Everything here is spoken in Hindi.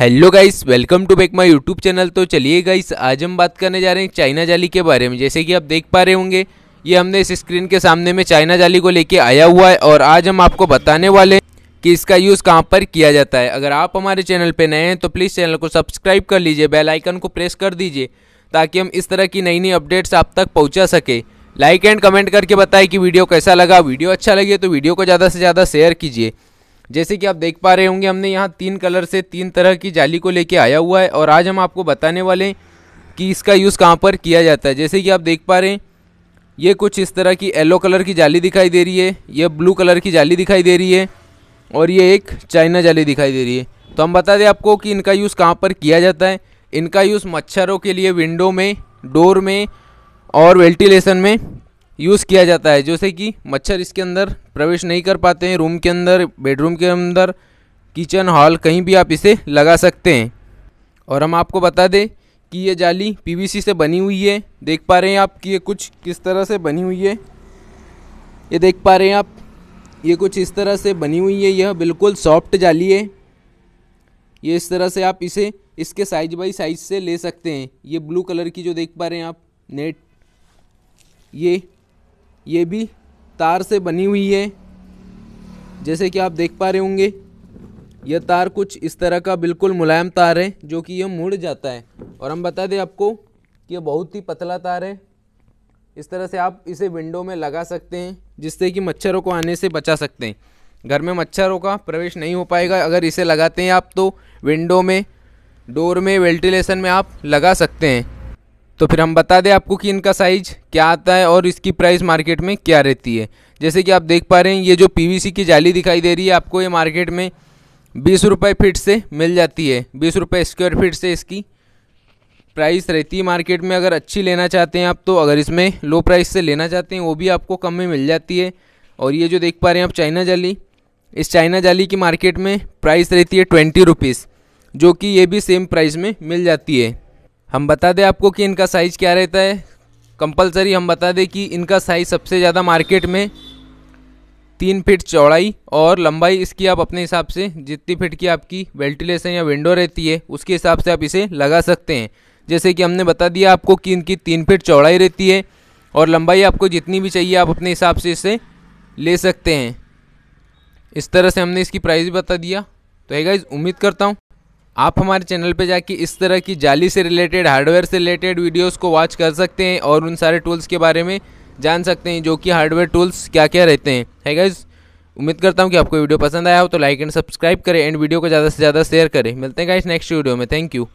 hello guys welcome to back my YouTube channel तो चलिए गाइस आज हम बात करने जा रहे हैं चाइना जाली के बारे में जैसे कि आप देख पा रहे होंगे ये हमने इस स्क्रीन के सामने में चाइना जाली को लेके आया हुआ है और आज हम आपको बताने वाले हैं कि इसका यूज़ कहाँ पर किया जाता है अगर आप हमारे चैनल पर नए हैं तो प्लीज़ चैनल को सब्सक्राइब कर लीजिए बेलाइकन को प्रेस कर दीजिए ताकि हम इस तरह की नई नई अपडेट्स आप तक पहुँचा सके लाइक एंड कमेंट करके बताएं कि वीडियो कैसा लगा वीडियो अच्छा लगे तो वीडियो को ज़्यादा से ज़्यादा शेयर कीजिए जैसे कि आप देख पा रहे होंगे हमने यहाँ तीन कलर से तीन तरह की जाली को लेके आया हुआ है और आज हम आपको बताने वाले हैं कि इसका यूज़ कहाँ पर किया जाता है जैसे कि आप देख पा रहे हैं ये कुछ इस तरह की येलो कलर की जाली दिखाई दे रही है ये ब्लू कलर की जाली दिखाई दे रही है और ये एक चाइना जाली दिखाई दे रही है तो हम बता दें आपको कि इनका यूज़ कहाँ पर किया जाता है इनका यूज़ मच्छरों के लिए विंडो में डोर में और वेंटिलेशन में यूज़ किया जाता है जैसे कि मच्छर इसके अंदर प्रवेश नहीं कर पाते हैं रूम के अंदर बेडरूम के अंदर किचन हॉल कहीं भी आप इसे लगा सकते हैं और हम आपको बता दें कि ये जाली पीवीसी से बनी हुई है देख पा रहे हैं आप कि ये कुछ किस तरह से बनी हुई है ये देख पा रहे हैं आप ये कुछ इस तरह से बनी हुई है यह बिल्कुल सॉफ्ट जाली है ये इस तरह से आप इसे इसके साइज बाई साइज से ले सकते हैं ये ब्लू कलर की जो देख पा रहे हैं आप नेट ये ये भी तार से बनी हुई है जैसे कि आप देख पा रहे होंगे यह तार कुछ इस तरह का बिल्कुल मुलायम तार है जो कि यह मुड़ जाता है और हम बता दें आपको कि यह बहुत ही पतला तार है इस तरह से आप इसे विंडो में लगा सकते हैं जिससे कि मच्छरों को आने से बचा सकते हैं घर में मच्छरों का प्रवेश नहीं हो पाएगा अगर इसे लगाते हैं आप तो विंडो में डोर में वेंटिलेशन में आप लगा सकते हैं तो फिर हम बता दें आपको कि इनका साइज़ क्या आता है और इसकी प्राइस मार्केट में क्या रहती है जैसे कि आप देख पा रहे हैं ये जो पीवीसी की जाली दिखाई दे रही है आपको ये मार्केट में बीस रुपये फिट से मिल जाती है बीस रुपये स्क्वायर फिट से इसकी प्राइस रहती है मार्केट में अगर अच्छी लेना चाहते हैं आप तो अगर इसमें लो प्राइस से लेना चाहते हैं वो भी आपको कम में मिल जाती है और ये जो देख पा रहे हैं आप चाइना जाली इस चाइना जाली की मार्केट में प्राइस रहती है ट्वेंटी रुपीज़ जो कि ये भी सेम प्राइस में मिल जाती है हम बता दें आपको कि इनका साइज़ क्या रहता है कंपलसरी हम बता दें कि इनका साइज़ सबसे ज़्यादा मार्केट में तीन फीट चौड़ाई और लंबाई इसकी आप अपने हिसाब से जितनी फीट की आपकी वेंटिलेशन या विंडो रहती है उसके हिसाब से आप इसे लगा सकते हैं जैसे कि हमने बता दिया आपको कि इनकी तीन फीट चौड़ाई रहती है और लंबाई आपको जितनी भी चाहिए आप अपने हिसाब से इसे ले सकते हैं इस तरह से हमने इसकी प्राइस बता दिया तो है इस उम्मीद करता हूँ आप हमारे चैनल पे जाके इस तरह की जाली से रिलेटेड हार्डवेयर से रिलेटेड वीडियोस को वॉच कर सकते हैं और उन सारे टूल्स के बारे में जान सकते हैं जो कि हार्डवेयर टूल्स क्या क्या रहते हैं है गाइज उम्मीद करता हूँ कि आपको वीडियो पसंद आया हो तो लाइक एंड सब्सक्राइब करें एंड वीडियो को ज़्यादा से ज़्यादा शेयर करें मिलते हैं गाइज नेक्स्ट वीडियो में थैंक यू